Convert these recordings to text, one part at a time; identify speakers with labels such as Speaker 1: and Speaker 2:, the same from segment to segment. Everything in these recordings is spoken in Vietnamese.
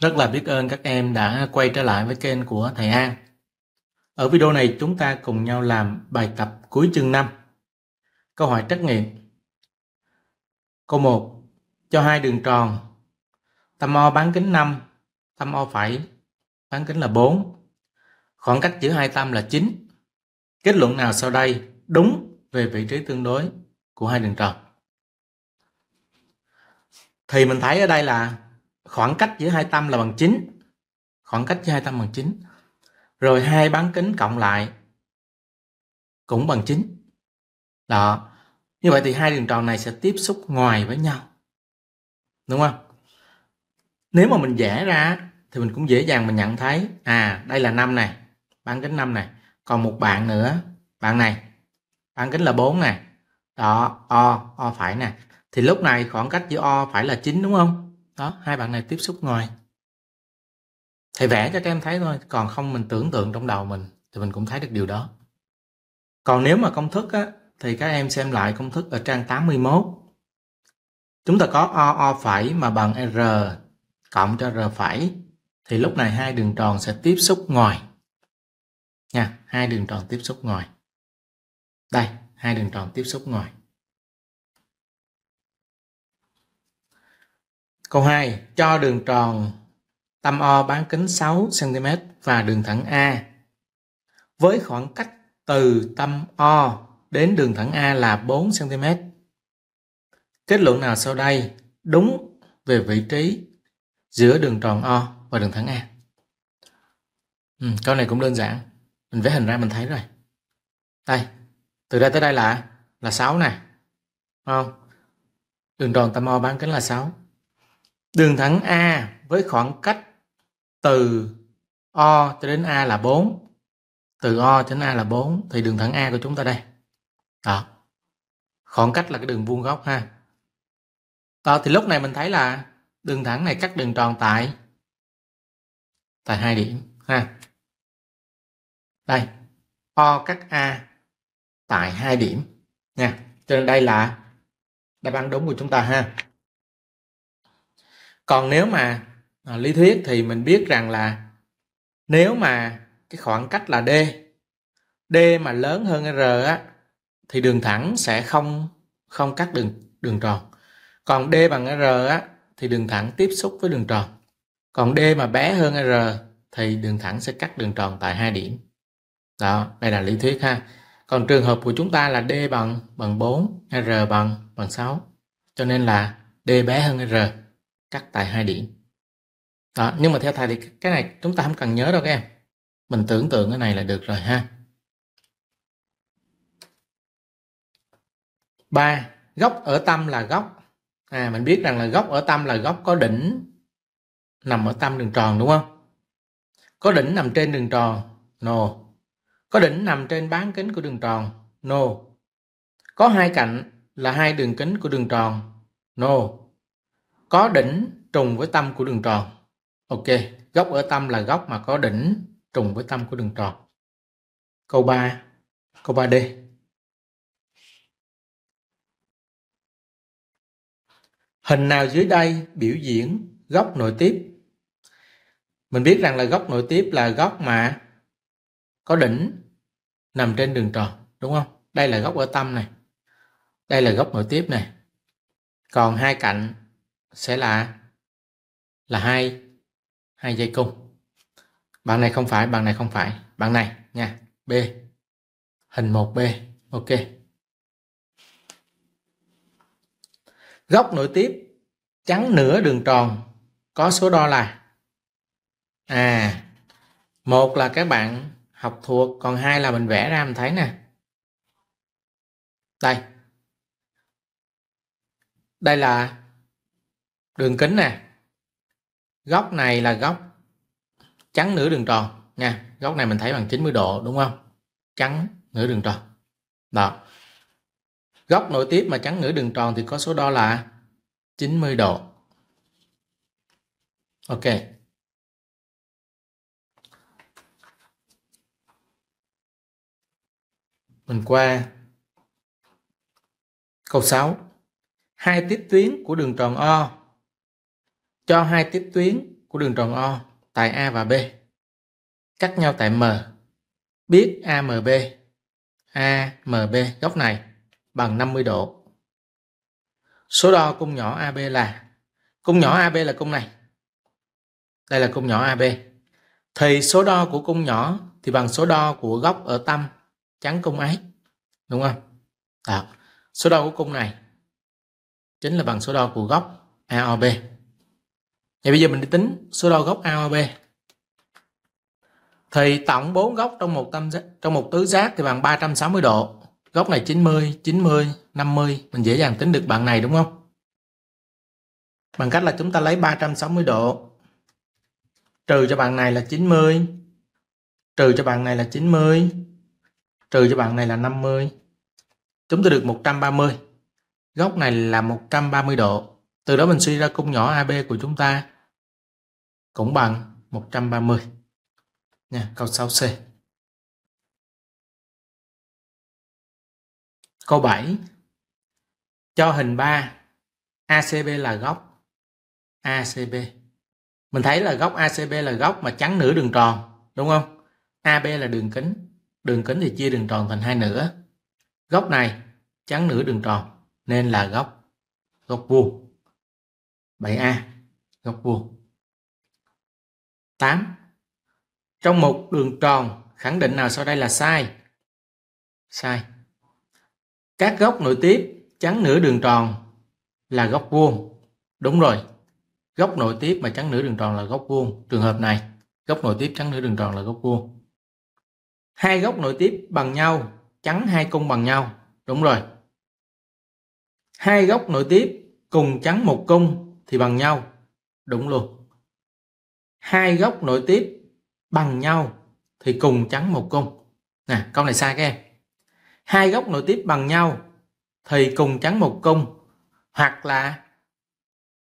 Speaker 1: Rất là biết ơn các em đã quay trở lại với kênh của Thầy An. Ở video này chúng ta cùng nhau làm bài tập cuối chương 5. Câu hỏi trắc nghiệm. Câu 1. Cho hai đường tròn. Tâm O bán kính 5, tâm O phẩy, bán kính là 4. Khoảng cách giữa hai tâm là 9. Kết luận nào sau đây đúng về vị trí tương đối của hai đường tròn? Thì mình thấy ở đây là khoảng cách giữa hai tâm là bằng 9 khoảng cách giữa hai tâm bằng 9 rồi hai bán kính cộng lại cũng bằng 9 đó như vậy thì hai đường tròn này sẽ tiếp xúc ngoài với nhau đúng không nếu mà mình vẽ ra thì mình cũng dễ dàng mình nhận thấy à đây là năm này bán kính năm này còn một bạn nữa bạn này bán kính là 4 này đó o o phải nè thì lúc này khoảng cách giữa o phải là 9 đúng không đó hai bạn này tiếp xúc ngoài thầy vẽ cho các em thấy thôi còn không mình tưởng tượng trong đầu mình thì mình cũng thấy được điều đó còn nếu mà công thức á, thì các em xem lại công thức ở trang 81 chúng ta có o o phẩy mà bằng r cộng cho r phẩy thì lúc này hai đường tròn sẽ tiếp xúc ngoài
Speaker 2: nha hai đường tròn tiếp xúc ngoài đây hai đường tròn tiếp xúc ngoài Câu
Speaker 1: 2. Cho đường tròn tâm O bán kính 6cm và đường thẳng A. Với khoảng cách từ tâm O đến đường thẳng A là 4cm. Kết luận nào sau đây đúng về vị trí giữa đường tròn O và đường thẳng A? Ừ, câu này cũng đơn giản. Mình vẽ hình ra mình thấy rồi. Đây, từ đây tới đây là là 6 nè. Không? Đường tròn tâm O bán kính là 6 Đường thẳng A với khoảng cách từ O cho đến A là 4. Từ O cho đến A là 4 thì đường thẳng A của chúng ta đây. Đó. Khoảng cách là cái đường vuông góc ha. Đó thì lúc này mình thấy là đường thẳng này cắt đường tròn tại tại hai điểm ha. Đây. O cắt A tại hai điểm nha. Cho nên đây là đáp án đúng của chúng ta ha còn nếu mà à, lý thuyết thì mình biết rằng là nếu mà cái khoảng cách là d d mà lớn hơn r á thì đường thẳng sẽ không không cắt đường đường tròn còn d bằng r á thì đường thẳng tiếp xúc với đường tròn còn d mà bé hơn r thì đường thẳng sẽ cắt đường tròn tại hai điểm đó đây là lý thuyết ha còn trường hợp của chúng ta là d bằng bằng 4 r bằng bằng 6 cho nên là d bé hơn r cắt tại hai điểm đó nhưng mà theo thầy thì cái này chúng ta không cần nhớ đâu các em mình tưởng tượng cái này là được rồi ha 3. Góc ở tâm là góc. À mình biết rằng là góc ở tâm là góc có đỉnh nằm ở tâm đường tròn đúng không? Có đỉnh nằm trên đường tròn? No. Có đỉnh nằm trên bán kính của đường tròn? No. Có hai cạnh là hai đường kính của đường tròn? No có đỉnh trùng với tâm của đường tròn ok góc ở tâm là góc mà có đỉnh trùng với tâm của
Speaker 2: đường tròn câu 3 câu 3D hình nào dưới đây biểu diễn
Speaker 1: góc nội tiếp mình biết rằng là góc nội tiếp là góc mà có đỉnh nằm trên đường tròn đúng không đây là góc ở tâm này đây là góc nội tiếp này còn hai cạnh sẽ là là hai hai dây cung bạn này không phải bạn này không phải bạn này nha b hình 1b ok góc nội tiếp chắn nửa đường tròn có số đo là à một là các bạn học thuộc còn hai là mình vẽ ra mình thấy nè đây đây là đường kính nè góc này là góc trắng nửa đường tròn nha góc này mình thấy bằng 90 độ đúng không trắng nửa đường tròn đó góc nội tiếp mà trắng nửa đường tròn thì có số đo là 90 độ
Speaker 2: ok mình qua
Speaker 1: câu 6 hai tiếp tuyến của đường tròn O cho hai tiếp tuyến của đường tròn O tại A và B cắt nhau tại M biết AMB AMB góc này bằng 50 độ số đo cung nhỏ AB là cung nhỏ AB là cung này đây là cung nhỏ AB thì số đo của cung nhỏ thì bằng số đo của góc ở tâm chắn cung ấy đúng không đó số đo của cung này chính là bằng số đo của góc AOB Vậy bây giờ mình đi tính số đo góc aob Thì tổng 4 góc trong một tam giác, trong một tứ giác thì bằng 360 độ. Góc này 90, 90, 50, mình dễ dàng tính được bằng này đúng không? Bằng cách là chúng ta lấy 360 độ trừ cho bằng này là 90, trừ cho bằng này là 90, trừ cho bằng này là 50. Chúng ta được 130. Góc này là 130 độ từ đó mình suy ra cung nhỏ AB của chúng
Speaker 2: ta cũng bằng 130. Nha, câu 6C. Câu 7. Cho hình 3 ACB là góc ACB.
Speaker 1: Mình thấy là góc ACB là góc mà chắn nửa đường tròn, đúng không? AB là đường kính, đường kính thì chia đường tròn thành hai nửa. Góc này chắn nửa đường tròn nên là góc góc vuông. 7A góc vuông. 8. Trong một đường tròn, khẳng định nào sau đây là sai? Sai. Các góc nội tiếp chắn nửa đường tròn là góc vuông. Đúng rồi. Góc nội tiếp mà chắn nửa đường tròn là góc vuông. Trường hợp này, góc nội tiếp chắn nửa đường tròn là góc vuông. Hai góc nội tiếp bằng nhau, chắn hai cung bằng nhau. Đúng rồi. Hai góc nội tiếp cùng chắn một cung thì bằng nhau đúng luôn hai góc nội tiếp bằng nhau thì cùng trắng một cung nè câu này sai các em hai góc nội tiếp bằng nhau thì cùng trắng một cung hoặc là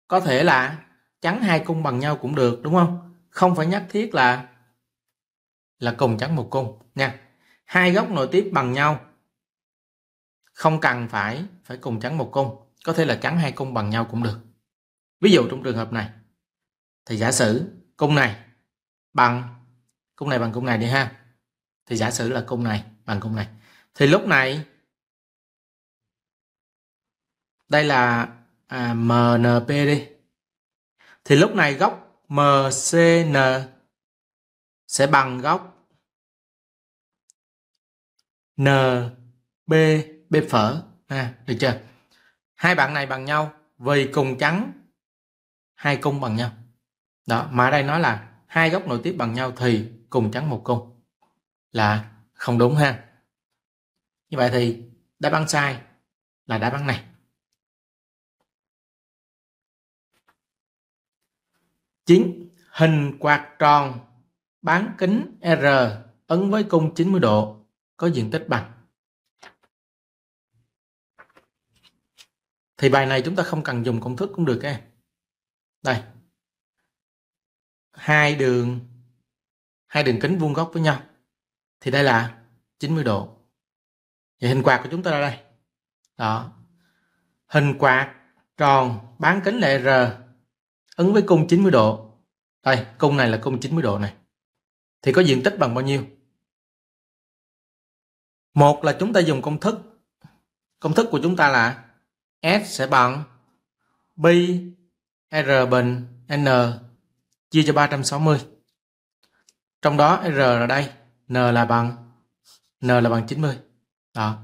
Speaker 1: có thể là trắng hai cung bằng nhau cũng được đúng không không phải nhất thiết là là cùng trắng một cung nha hai góc nội tiếp bằng nhau không cần phải phải cùng trắng một cung có thể là trắng hai cung bằng nhau cũng được Ví dụ trong trường hợp này thì giả sử cung này bằng cung này bằng cung này đi ha. Thì giả sử là cung này bằng cung này. Thì lúc này đây là à, MNP đi. Thì lúc này góc MCN sẽ bằng góc
Speaker 2: NB B phở. À,
Speaker 1: được chưa? Hai bạn này bằng nhau vì cùng trắng hai cung bằng nhau đó mà ở đây nói là hai góc nội tiếp bằng nhau thì cùng trắng một cung
Speaker 2: là không đúng ha như vậy thì đáp án sai là đáp án này chín hình quạt tròn bán kính R
Speaker 1: ấn với cung 90 độ có diện tích bằng thì bài này chúng ta không cần dùng công thức cũng được các em đây hai đường hai đường kính vuông góc với nhau thì đây là 90 độ vậy hình quạt của chúng ta là đây đó hình quạt tròn bán kính là R ứng với cung 90 độ đây cung này là cung 90 độ này thì có diện tích bằng bao nhiêu một là chúng ta dùng công thức công thức của chúng ta là S sẽ bằng pi R bình N chia cho 360. Trong đó R là đây, N là bằng N là bằng 90. Đó.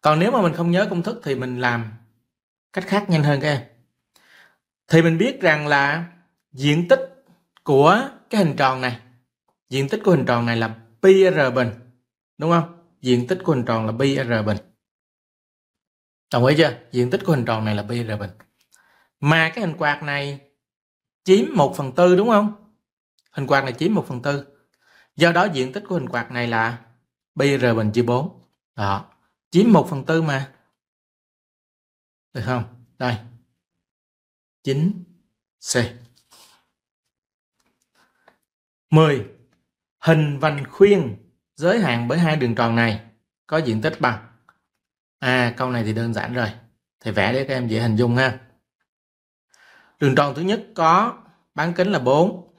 Speaker 1: Còn nếu mà mình không nhớ công thức thì mình làm cách khác nhanh hơn các em. Thì mình biết rằng là diện tích của cái hình tròn này, diện tích của hình tròn này là pi r bình. Đúng không? Diện tích của hình tròn là pi r bình. Đồng ý chưa? Diện tích của hình tròn này là pi r bình mà cái hình quạt này chiếm 1 phần tư đúng không hình quạt này chiếm 1 phần tư do đó diện tích của hình quạt này là pi r bình chia 4 đó chiếm 1 phần tư mà
Speaker 2: được không đây 9 c 10 hình vành khuyên
Speaker 1: giới hạn bởi hai đường tròn này có diện tích bằng à câu này thì đơn giản rồi thầy vẽ để các em dễ hình dung ha Đường tròn thứ nhất có bán kính là 4.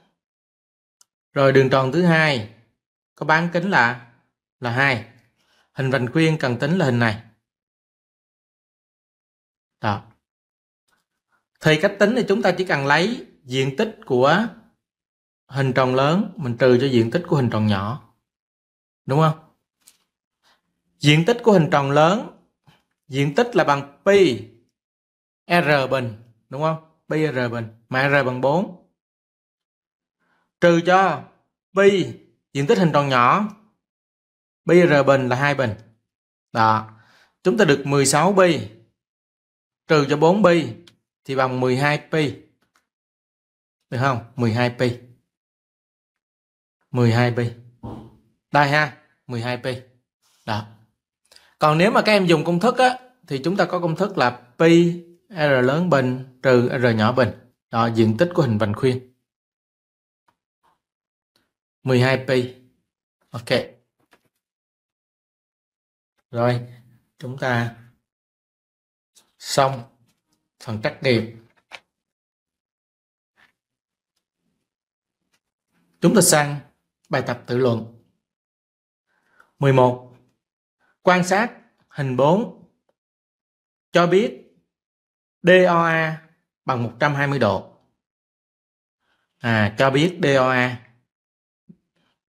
Speaker 1: Rồi đường tròn thứ hai có bán kính là là hai. Hình vành khuyên cần tính là hình này. Đó. Thì cách tính thì chúng ta chỉ cần lấy diện tích của hình tròn lớn mình trừ cho diện tích của hình tròn nhỏ. Đúng không? Diện tích của hình tròn lớn diện tích là bằng pi r bình, đúng không? pi r bình mà r bằng 4 trừ cho pi diện tích hình tròn nhỏ pi r bình là hai bình đó chúng ta được 16 pi trừ cho 4 pi thì bằng 12 pi được không 12 pi 12 pi đây ha 12 pi đó còn nếu mà các em dùng công thức á thì chúng ta có công thức là pi R lớn bình trừ R nhỏ bình. Đó, diện tích của hình vành
Speaker 2: khuyên. 12pi. Ok. Rồi, chúng ta xong phần trắc nghiệm.
Speaker 1: Chúng ta sang bài tập tự luận.
Speaker 2: 11. Quan sát hình 4 cho biết DOA bằng 120 độ. À, cho biết DOA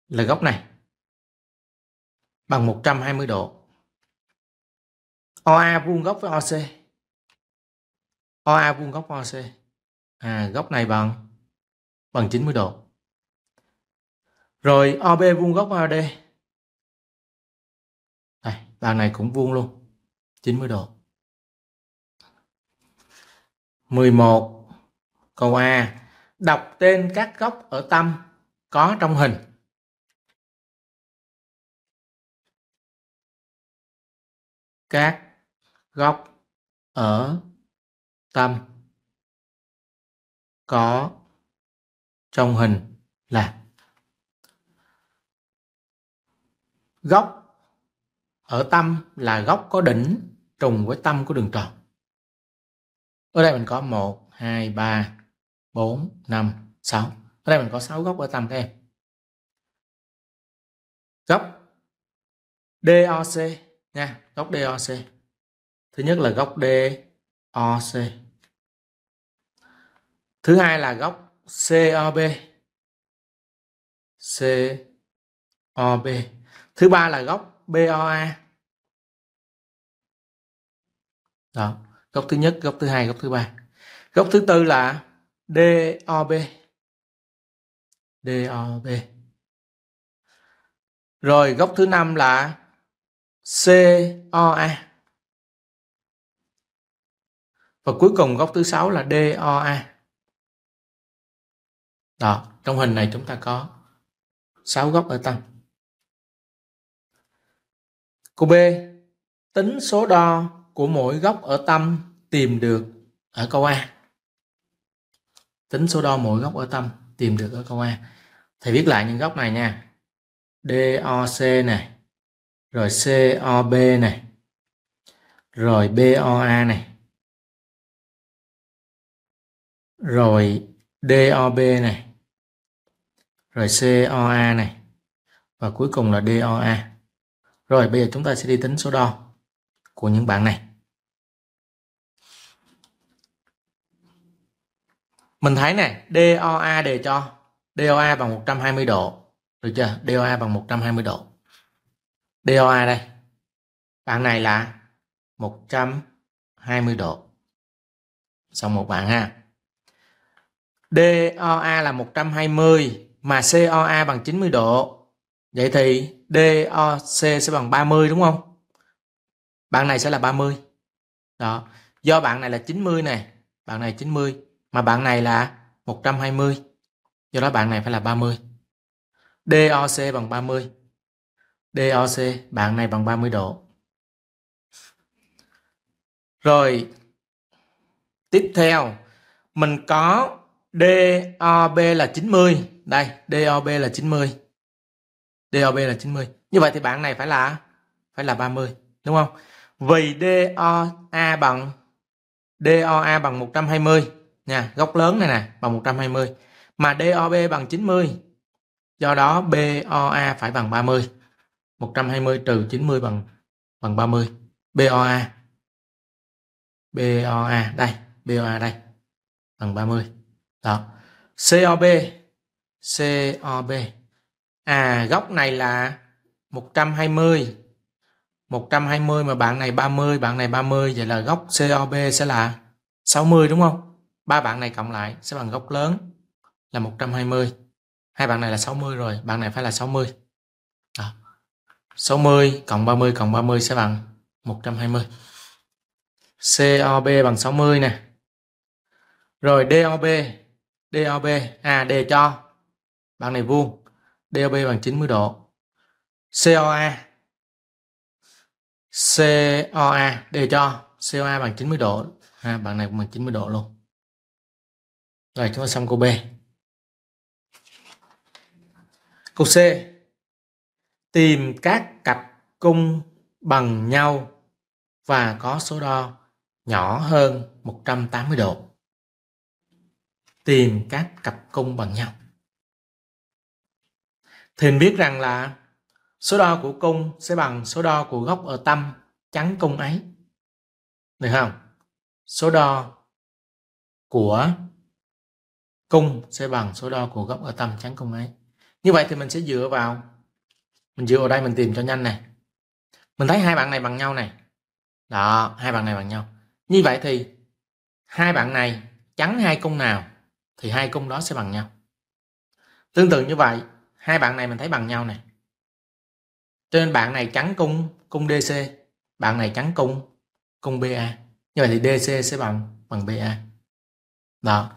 Speaker 2: là góc này bằng 120 độ. OA vuông góc với
Speaker 1: OC. OA vuông góc với OC. À, góc này bằng
Speaker 2: bằng 90 độ. Rồi OB vuông góc với OD. Đây, đoạn này cũng vuông luôn. 90 độ. 11 câu A đọc tên các góc ở tâm có trong hình các góc ở tâm có trong hình là
Speaker 1: góc ở tâm là góc có đỉnh trùng với tâm của đường
Speaker 2: tròn ở đây mình có 1 2 3 4 5 6 ở đây mình có 6 góc ở tâm các em góc DOC nha góc DOC thứ nhất là
Speaker 1: góc DOC thứ hai là góc
Speaker 2: COB COB thứ ba là góc BOA
Speaker 1: đó góc thứ nhất góc thứ hai góc thứ ba góc thứ tư là DOB
Speaker 2: DOB rồi góc thứ năm là COA
Speaker 1: và cuối cùng góc thứ sáu là DOA đó trong hình này chúng ta có 6 góc ở tâm. cô B tính số đo của mỗi góc ở tâm tìm được ở câu A tính số đo mỗi góc ở tâm tìm được ở câu A thầy viết lại những góc này nha DOC
Speaker 2: này rồi COB này rồi BOA này rồi DOB này rồi COA này và cuối cùng là
Speaker 1: DOA rồi bây giờ chúng ta sẽ đi tính số đo của những bạn này mình thấy này DOA đề cho DOA bằng 120 độ được chưa DOA bằng 120 độ DOA đây bạn này là 120 độ xong một bạn ha
Speaker 2: DOA
Speaker 1: là 120 mà COA bằng 90 độ vậy thì DOC sẽ bằng 30 đúng không bạn này sẽ là 30 đó do bạn này là 90 này bạn này 90 mà bạn này là 120, do đó bạn này phải là 30. DOC bằng 30. DOC bạn này bằng 30 độ. Rồi tiếp theo mình có DOB là 90. Đây, DOB là 90. DOB là 90. Như vậy thì bạn này phải là phải là 30, đúng không? Vì DOA bằng DOA bằng 120 nha góc lớn này nè bằng 120 mà DOB bằng 90 do đó BOA phải bằng 30 120 trừ 90 bằng bằng 30 BOA BOA đây BOA đây bằng 30 đó COB COB à góc này là 120 120 mà bạn này 30 bạn này 30 vậy là góc COB sẽ là 60 đúng không ba bạn này cộng lại sẽ bằng góc lớn là 120 hai bạn này là 60 rồi bạn này phải là 60 đó. 60 cộng 30 cộng 30 sẽ bằng 120 COB bằng 60 nè rồi DOB DOB à đề cho bạn này vuông DOB bằng 90 độ COA COA đề cho COA bằng 90 độ ha, à, bạn này cũng bằng 90 độ luôn rồi chúng ta xong câu B. Câu C. Tìm các cặp cung bằng nhau và có số đo nhỏ hơn 180 độ. Tìm các cặp cung bằng nhau. Thì biết rằng là số đo của cung sẽ bằng số đo của góc ở tâm chắn cung ấy. Được không? Số đo của cung sẽ bằng số đo của góc ở tâm chắn cung ấy như vậy thì mình sẽ dựa vào mình dựa vào đây mình tìm cho nhanh này mình thấy hai bạn này bằng nhau này đó hai bạn này bằng nhau như vậy thì hai bạn này chắn hai cung nào thì hai cung đó sẽ bằng nhau tương tự như vậy hai bạn này mình thấy bằng nhau này cho nên bạn này chắn cung cung DC bạn này chắn cung cung BA như vậy thì DC sẽ bằng bằng BA đó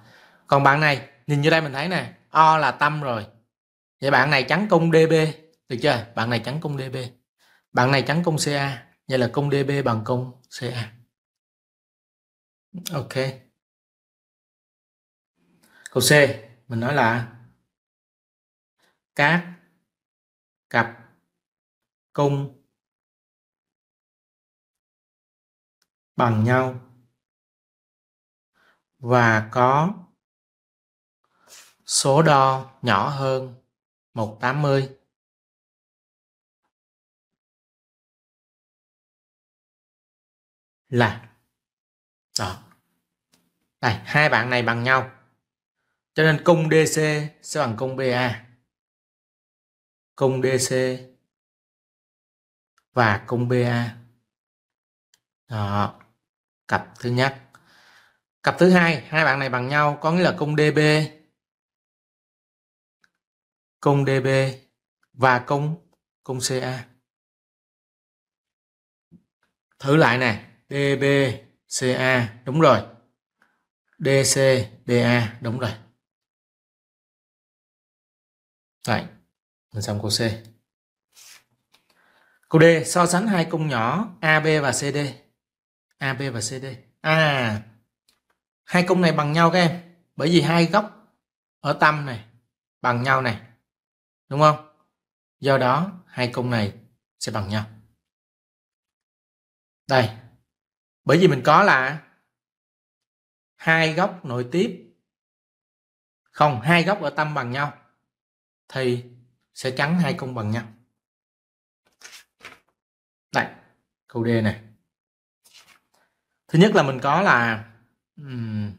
Speaker 1: còn bạn này nhìn như đây mình thấy nè o là tâm rồi vậy bạn này trắng cung db được chưa bạn này trắng cung db bạn này trắng cung ca vậy là cung db bằng cung ca
Speaker 2: ok câu c mình nói là các cặp cung bằng nhau và có Số đo nhỏ hơn 180. Là đó. Đây, hai bạn này bằng nhau. Cho nên cung DC sẽ bằng cung BA. Cung DC và cung BA. Đó.
Speaker 1: Cặp thứ nhất. Cặp thứ hai, hai bạn này bằng nhau có nghĩa là cung DB
Speaker 2: công DB và công công CA. Thử lại này, DB CA đúng rồi. DC DA đúng rồi. Đấy, mình xong câu C.
Speaker 1: Câu D so sánh hai cung nhỏ AB và CD. AB và CD. À, hai cung này bằng nhau các em, bởi vì hai góc ở tâm này bằng nhau này đúng không? Do đó hai cung này
Speaker 2: sẽ bằng nhau. Đây. Bởi vì mình có là hai góc nội tiếp không
Speaker 1: hai góc ở tâm bằng nhau thì sẽ chắn hai cung bằng nhau. Đây, câu D này. Thứ nhất là mình có là um,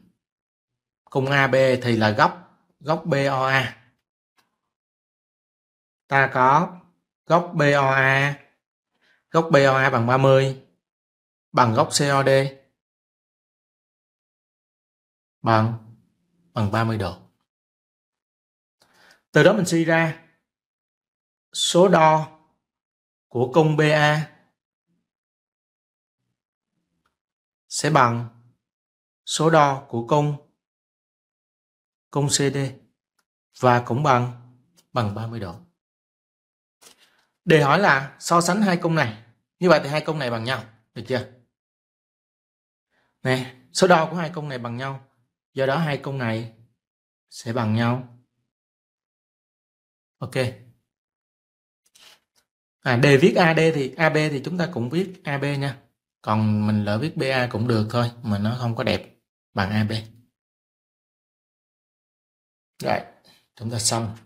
Speaker 1: cung AB thì là góc góc BOA ta có góc
Speaker 2: BOA góc BOA bằng 30 bằng góc COD bằng bằng 30 độ. Từ đó mình suy ra số đo của cung BA sẽ bằng số đo của cung cung CD
Speaker 1: và cũng bằng bằng 30 độ đề hỏi là so sánh hai cung này. Như vậy thì hai cung này bằng nhau. Được chưa? Nè, số đo của hai cung này bằng nhau. Do đó hai cung này sẽ bằng nhau. Ok. À, đề viết AD thì AB thì chúng ta cũng viết AB nha. Còn mình lỡ viết BA cũng được
Speaker 2: thôi. Mà nó không có đẹp bằng AB. Rồi, chúng ta xong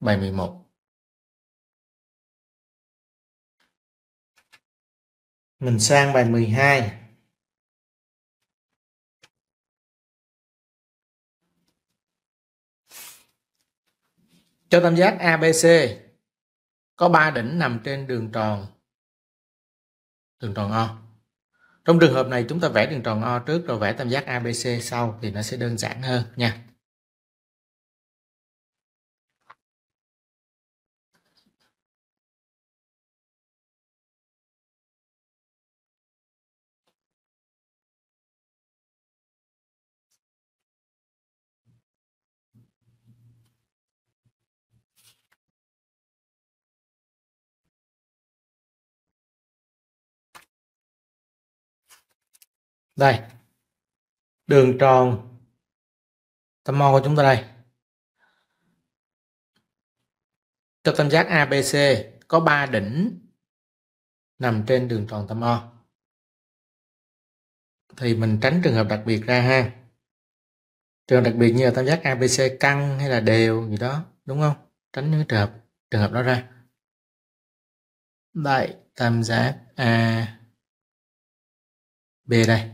Speaker 2: bài 11. mình sang bài 12 cho tam giác ABC có 3 đỉnh nằm
Speaker 1: trên đường tròn đường tròn O trong trường hợp này chúng ta vẽ
Speaker 2: đường tròn O trước rồi vẽ tam giác ABC sau thì nó sẽ đơn giản hơn nha đây đường tròn tâm mô của chúng ta đây cho tam giác ABC có 3 đỉnh nằm trên đường tròn tâm O thì mình tránh trường hợp đặc biệt ra ha trường hợp đặc biệt như là tam giác ABC căng hay là đều gì đó đúng không tránh những trường hợp trường hợp đó ra đây tam giác A B đây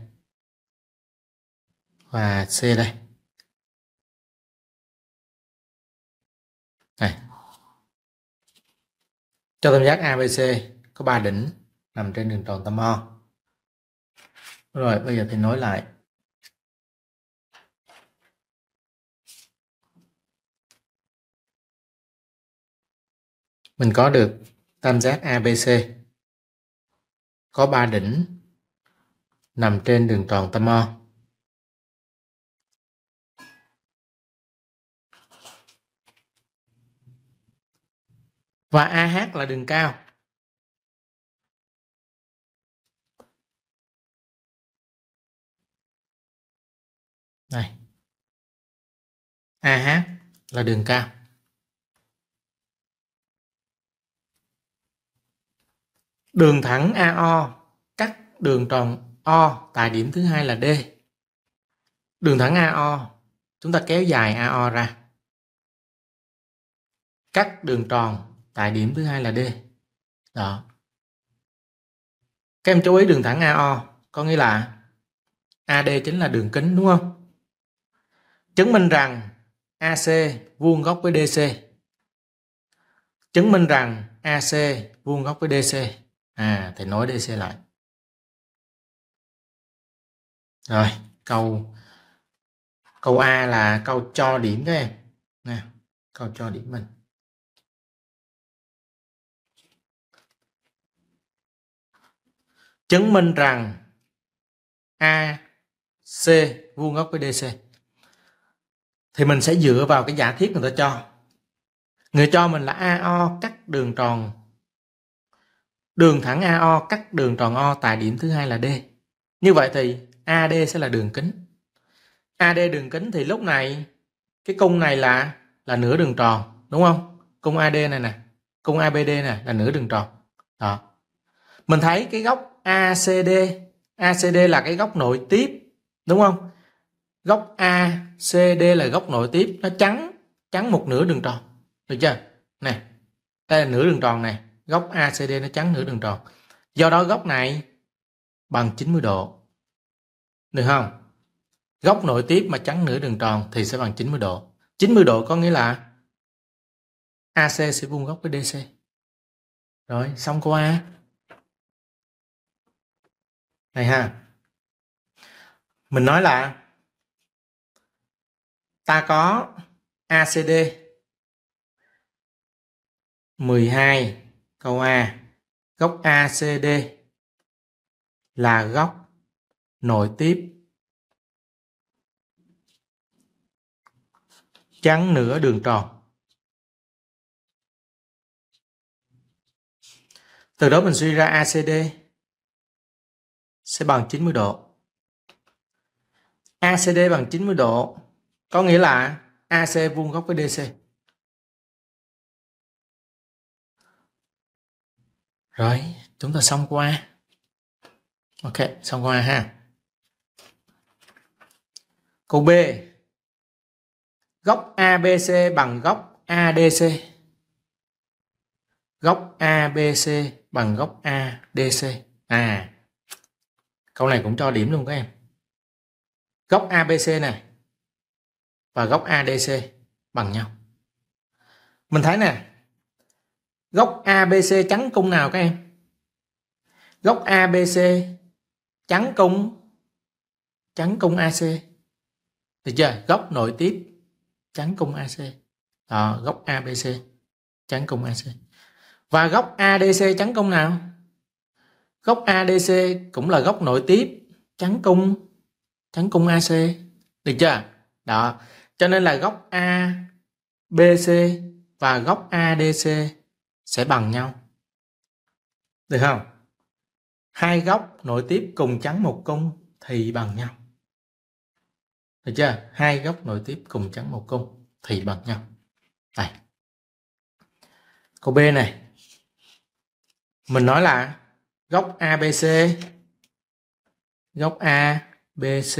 Speaker 2: và C đây này cho tam giác ABC có 3 đỉnh nằm trên đường tròn tam O rồi bây giờ thì nối lại mình có được tam giác ABC có 3 đỉnh nằm trên đường tròn tam O và AH là đường cao. Này. AH là đường cao.
Speaker 1: Đường thẳng AO cắt đường tròn O tại điểm thứ hai là D. Đường thẳng AO chúng ta kéo dài AO ra.
Speaker 2: Cắt đường tròn tại điểm thứ hai là D đó các em chú ý đường thẳng AO có nghĩa là
Speaker 1: AD chính là đường kính đúng không chứng minh rằng AC vuông góc với DC chứng minh rằng AC vuông góc với DC à thầy nói DC lại
Speaker 2: rồi câu câu A là câu cho điểm các em nè câu cho điểm mình chứng minh rằng
Speaker 1: AC vuông góc với DC thì mình sẽ dựa vào cái giả thiết người ta cho người cho mình là AO cắt đường tròn đường thẳng AO cắt đường tròn O tại điểm thứ hai là D như vậy thì AD sẽ là đường kính AD đường kính thì lúc này cái cung này là là nửa đường tròn đúng không cung AD này nè cung ABD này là nửa đường tròn đó mình thấy cái góc ACD ACD là cái góc nội tiếp đúng không góc ACD là góc nội tiếp nó trắng trắng một nửa đường tròn được chưa Này, đây là nửa đường tròn này góc ACD nó trắng nửa đường tròn do đó góc này bằng 90 độ được không góc nội tiếp mà trắng nửa đường tròn thì sẽ bằng 90 độ 90
Speaker 2: độ có nghĩa là AC sẽ vuông góc với DC rồi xong câu A này ha mình nói là ta có
Speaker 1: ACD 12 câu A góc ACD là góc nội
Speaker 2: tiếp chắn nửa đường tròn từ đó mình suy ra ACD sẽ bằng 90 độ. ACD bằng 90 độ có nghĩa là AC vuông góc với DC. Rồi, chúng ta xong qua. Ok, xong qua ha.
Speaker 1: Câu B. Góc ABC bằng góc ADC. Góc ABC bằng góc ADC. À, câu này cũng cho điểm luôn các em góc ABC này và góc ADC bằng nhau mình thấy nè góc ABC chắn cung nào các em góc ABC chắn cung chắn cung AC được chưa góc nội tiếp chắn cung AC đó, góc ABC chắn cung AC và góc ADC chắn cung nào góc ADC cũng là góc nội tiếp chắn cung chắn cung AC được chưa đó cho nên là góc ABC và góc ADC sẽ bằng nhau được không hai góc nội tiếp cùng chắn một cung thì bằng nhau được chưa hai góc nội tiếp cùng chắn một cung thì bằng nhau đây câu B này mình nói là góc ABC góc ABC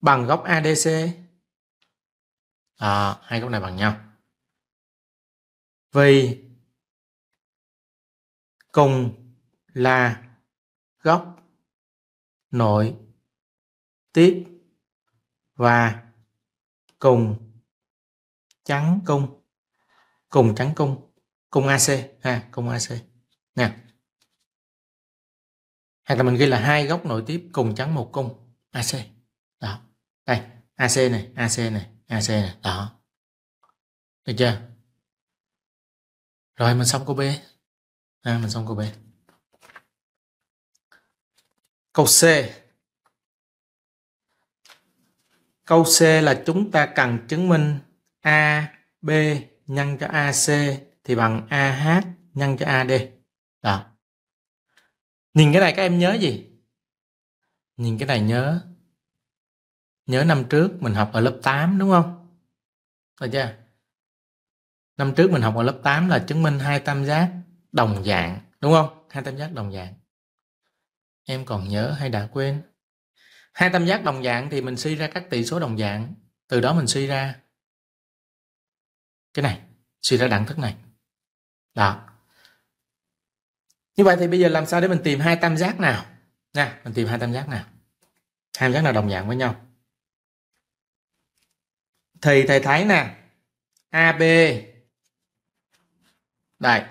Speaker 1: bằng góc ADC
Speaker 2: à, hai góc này bằng nhau vì cùng là góc nội tiếp và cùng
Speaker 1: trắng cung cùng trắng cung cung AC ha cung AC nha hoặc là mình ghi là hai góc nội tiếp cùng chắn một cung AC đó đây AC này AC này AC này đó
Speaker 2: được chưa rồi mình xong câu B à, mình xong câu B câu C
Speaker 1: câu C là chúng ta cần chứng minh A B nhân cho AC thì bằng AH nhân cho AD đó Nhìn cái này các em nhớ gì? Nhìn cái này nhớ Nhớ năm trước mình học ở lớp 8 đúng không? Được chưa? Năm trước mình học ở lớp 8 là chứng minh hai tam giác đồng dạng đúng không? Hai tam giác đồng dạng Em còn nhớ hay đã quên? Hai tam giác đồng dạng thì mình suy ra các tỷ số đồng dạng Từ đó mình suy ra Cái này Suy ra đẳng thức này Đó như vậy thì bây giờ làm sao để mình tìm hai tam giác nào nè mình tìm hai tam giác nào hai tam giác nào đồng dạng với nhau thì thầy thấy nè AB đây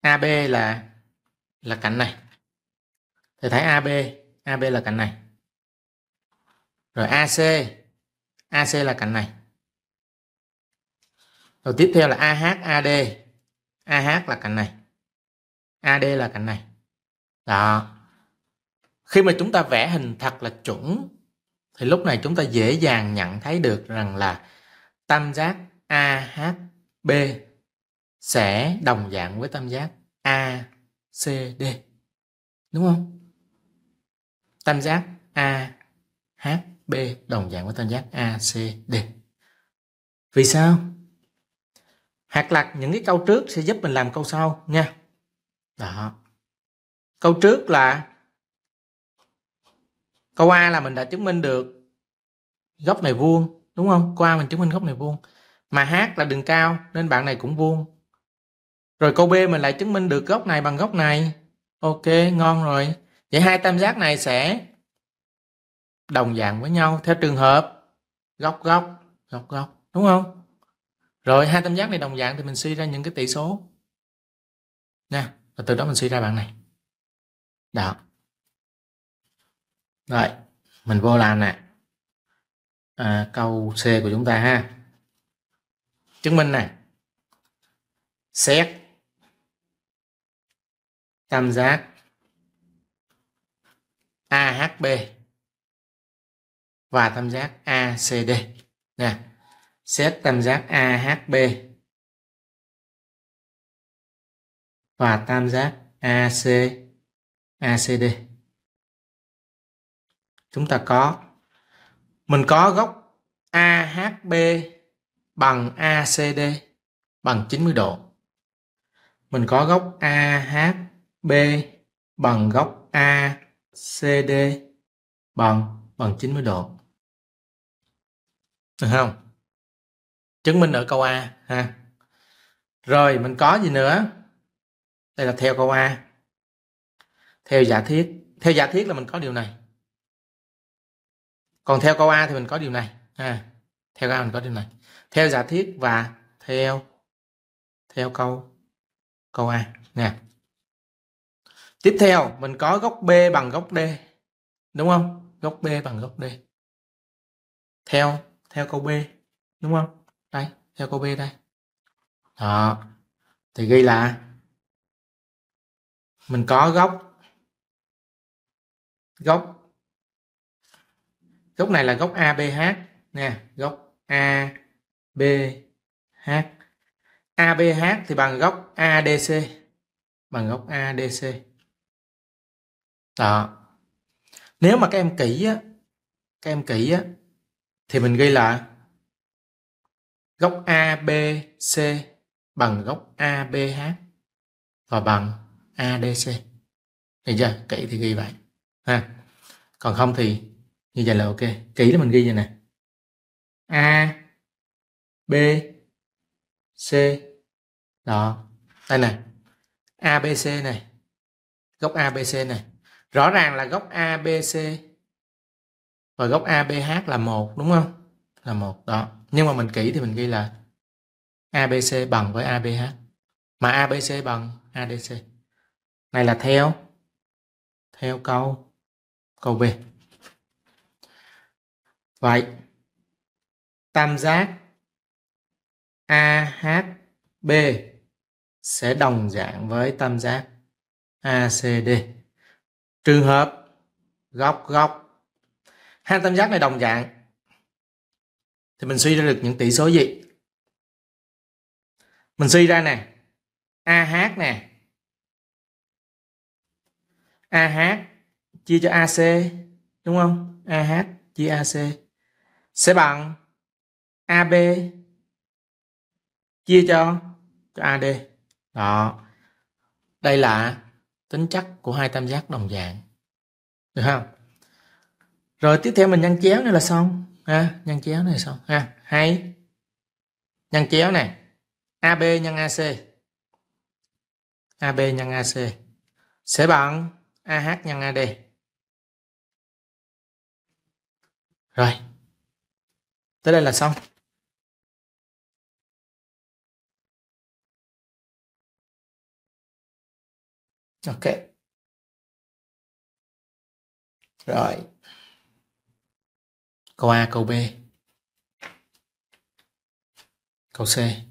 Speaker 1: AB là là cạnh này thầy thấy AB AB là cạnh này rồi AC AC là cạnh này rồi tiếp theo là AH AD AH là cạnh này AD là cạnh này đó khi mà chúng ta vẽ hình thật là chuẩn thì lúc này chúng ta dễ dàng nhận thấy được rằng là tam giác AHB sẽ đồng dạng với tam giác ACD đúng không? Tam giác AHB đồng dạng với tam giác ACD. Vì sao? Hạt lạc những cái câu trước sẽ giúp mình làm câu sau nha đó câu trước là câu a là mình đã chứng minh được góc này vuông đúng không qua mình chứng minh góc này vuông mà h là đường cao nên bạn này cũng vuông rồi câu b mình lại chứng minh được góc này bằng góc này ok ngon rồi vậy hai tam giác này sẽ đồng dạng với nhau theo trường hợp góc góc góc góc đúng không rồi hai tam giác này đồng dạng thì mình suy ra những cái tỷ số nè và từ đó mình suy ra bạn này đó rồi mình vô làm nè à, câu C của chúng ta ha chứng minh này xét tam giác AHB
Speaker 2: và tam giác ACD nè xét tam giác AHB và tam giác AC ACD
Speaker 1: chúng ta có mình có góc AHB bằng ACD bằng 90 độ mình có góc AHB bằng góc ACD
Speaker 2: bằng bằng 90 độ được không chứng minh ở câu A ha rồi mình có gì nữa
Speaker 1: đây là theo câu a theo giả thiết theo giả thiết là mình có điều này còn theo câu a thì mình có điều này à, theo a mình có điều này theo giả thiết và theo theo câu câu a nè tiếp theo mình có góc b bằng góc d đúng không góc b bằng góc d theo theo câu b đúng không
Speaker 2: đây theo câu b đây đó thì ghi là mình có góc góc góc này là góc ABH nè góc ABH
Speaker 1: ABH thì bằng góc ADC bằng góc ADC đó nếu mà các em kỹ á các em kỹ á thì mình ghi lại góc ABC bằng góc ABH và bằng ADC được chưa kỹ thì ghi vậy ha còn không thì như vậy là ok kỹ là mình ghi vậy nè A B C đó đây nè ABC này góc ABC này rõ ràng là góc ABC và góc ABH là một đúng không là một đó nhưng mà mình kỹ thì mình ghi là ABC bằng với ABH mà ABC bằng ADC này là theo theo câu câu B vậy tam giác AHB sẽ đồng dạng với tam giác ACD trường hợp góc góc hai tam giác này đồng dạng thì mình suy ra được những tỷ số
Speaker 2: gì mình suy ra nè AH nè AH chia cho AC
Speaker 1: đúng không? AH chia AC sẽ bằng AB chia cho cho AD. Đó. Đây là tính chất của hai tam giác đồng dạng. Được không? Rồi tiếp theo mình nhân chéo này là xong ha, nhân chéo này xong ha. Hay nhân chéo này. AB nhân AC. AB nhân AC sẽ bằng AH nhân AD
Speaker 2: rồi tới đây là xong ok rồi câu A câu B câu C